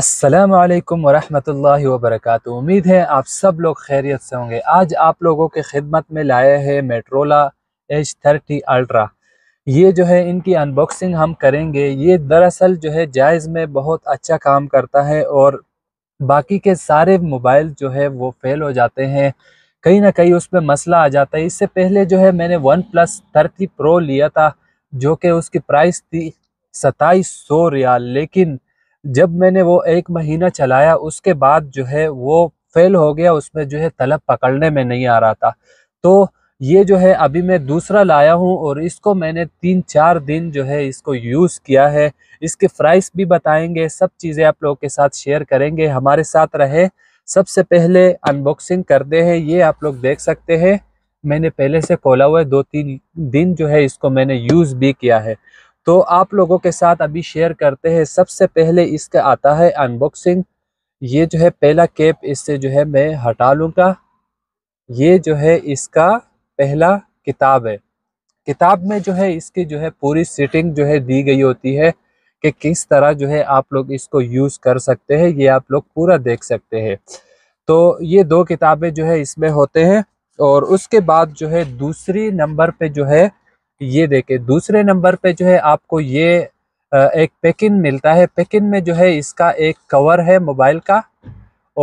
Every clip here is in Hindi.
असलकम वरहमल वबरक उम्मीद है आप सब लोग खैरियत से होंगे आज आप लोगों के खिदमत में लाए हैं मेट्रोला एच थर्टी अल्ट्रा ये जो है इनकी अनबॉक्सिंग हम करेंगे ये दरअसल जो है जायज़ में बहुत अच्छा काम करता है और बाकी के सारे मोबाइल जो है वो फेल हो जाते हैं कहीं ना कहीं उस पर मसला आ जाता है इससे पहले जो है मैंने वन प्लस थर्टी प्रो लिया था जो कि उसकी प्राइस थी सताईस सौ रियाल लेकिन जब मैंने वो एक महीना चलाया उसके बाद जो है वो फेल हो गया उसमें जो है तलब पकड़ने में नहीं आ रहा था तो ये जो है अभी मैं दूसरा लाया हूँ और इसको मैंने तीन चार दिन जो है इसको यूज़ किया है इसके प्राइस भी बताएंगे सब चीज़ें आप लोगों के साथ शेयर करेंगे हमारे साथ रहे सबसे पहले अनबॉक्सिंग करते हैं ये आप लोग देख सकते हैं मैंने पहले से खोला हुआ है दो तीन दिन जो है इसको मैंने यूज़ भी किया है तो आप लोगों के साथ अभी शेयर करते हैं सबसे पहले इसका आता है अनबॉक्सिंग ये जो है पहला कैप इससे जो है मैं हटा लूँगा ये जो है इसका पहला किताब है किताब में जो है इसकी जो है पूरी सेटिंग जो है दी गई होती है कि किस तरह जो है आप लोग इसको यूज़ कर सकते हैं ये आप लोग पूरा देख सकते हैं तो ये दो किताबें जो है इसमें होते हैं और उसके बाद जो है दूसरी नंबर पे जो है ये देखे दूसरे नंबर पे जो है आपको ये एक पैकिन मिलता है पैकिन में जो है इसका एक कवर है मोबाइल का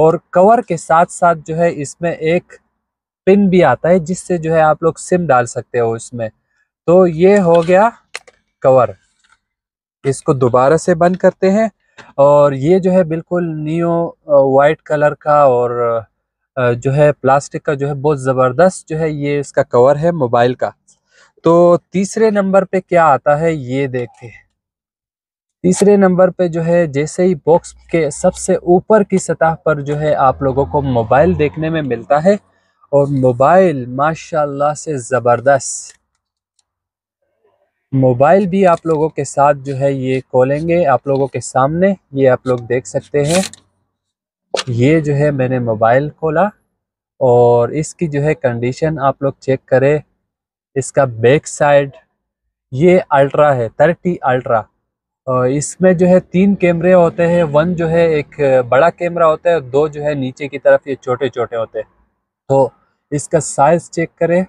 और कवर के साथ साथ जो है इसमें एक पिन भी आता है जिससे जो है आप लोग सिम डाल सकते हो इसमें तो ये हो गया कवर इसको दोबारा से बंद करते हैं और ये जो है बिल्कुल न्यू वाइट कलर का और जो है प्लास्टिक का जो है बहुत ज़बरदस्त जो है ये इसका कवर है मोबाइल का तो तीसरे नंबर पे क्या आता है ये देखते हैं तीसरे नंबर पे जो है जैसे ही बॉक्स के सबसे ऊपर की सतह पर जो है आप लोगों को मोबाइल देखने में मिलता है और मोबाइल माशाल्लाह से ज़बरदस्त मोबाइल भी आप लोगों के साथ जो है ये खोलेंगे आप लोगों के सामने ये आप लोग देख सकते हैं ये जो है मैंने मोबाइल खोला और इसकी जो है कंडीशन आप लोग चेक करें इसका बैक साइड ये अल्ट्रा है थर्टी अल्ट्रा इसमें जो है तीन कैमरे होते हैं वन जो है एक बड़ा कैमरा होता है और दो जो है नीचे की तरफ ये छोटे छोटे होते हैं तो इसका साइज चेक करें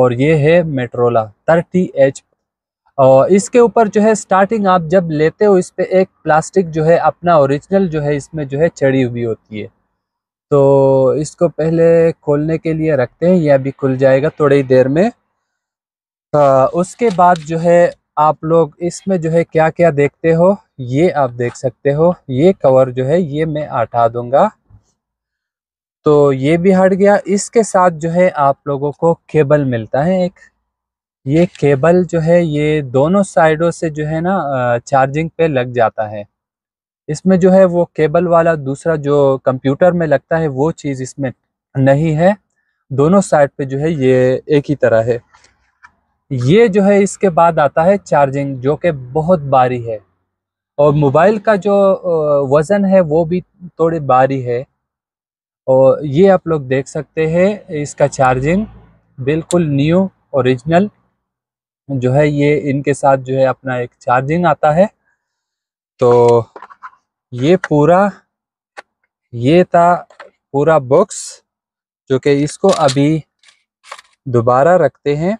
और ये है मेट्रोला थर्टी एच और इसके ऊपर जो है स्टार्टिंग आप जब लेते हो इस पर एक प्लास्टिक जो है अपना ओरिजिनल जो है इसमें जो है चढ़ी हुई होती है तो इसको पहले खोलने के लिए रखते हैं यह अभी खुल जाएगा थोड़ी देर में तो उसके बाद जो है आप लोग इसमें जो है क्या क्या देखते हो ये आप देख सकते हो ये कवर जो है ये मैं हटा दूंगा तो ये भी हट गया इसके साथ जो है आप लोगों को केबल मिलता है एक ये केबल जो है ये दोनों साइडों से जो है ना चार्जिंग पे लग जाता है इसमें जो है वो केबल वाला दूसरा जो कंप्यूटर में लगता है वो चीज़ इसमें नहीं है दोनों साइड पे जो है ये एक ही तरह है ये जो है इसके बाद आता है चार्जिंग जो कि बहुत भारी है और मोबाइल का जो वज़न है वो भी थोड़ी भारी है और ये आप लोग देख सकते हैं इसका चार्जिंग बिल्कुल न्यू ओरिजिनल जो है ये इनके साथ जो है अपना एक चार्जिंग आता है तो ये पूरा ये था पूरा बॉक्स जो कि इसको अभी दोबारा रखते हैं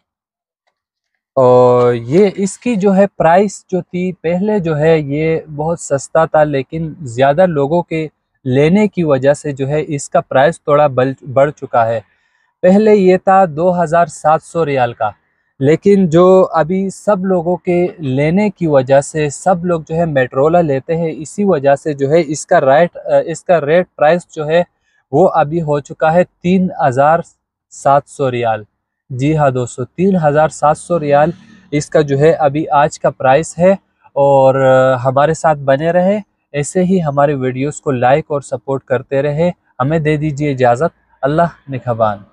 और ये इसकी जो है प्राइस जो थी पहले जो है ये बहुत सस्ता था लेकिन ज़्यादा लोगों के लेने की वजह से जो है इसका प्राइस थोड़ा बढ़ चुका है पहले ये था 2700 रियाल का लेकिन जो अभी सब लोगों के लेने की वजह से सब लोग जो है मेट्रोला लेते हैं इसी वजह से जो है इसका राइट इसका रेट प्राइस जो है वो अभी हो चुका है तीन हज़ार सात सौ रियाल जी हाँ दोस्तों तीन हज़ार सात सौ रियाल इसका जो है अभी आज का प्राइस है और हमारे साथ बने रहे ऐसे ही हमारे वीडियोस को लाइक और सपोर्ट करते रहे हमें दे दीजिए इजाज़त अल्लाह निखबान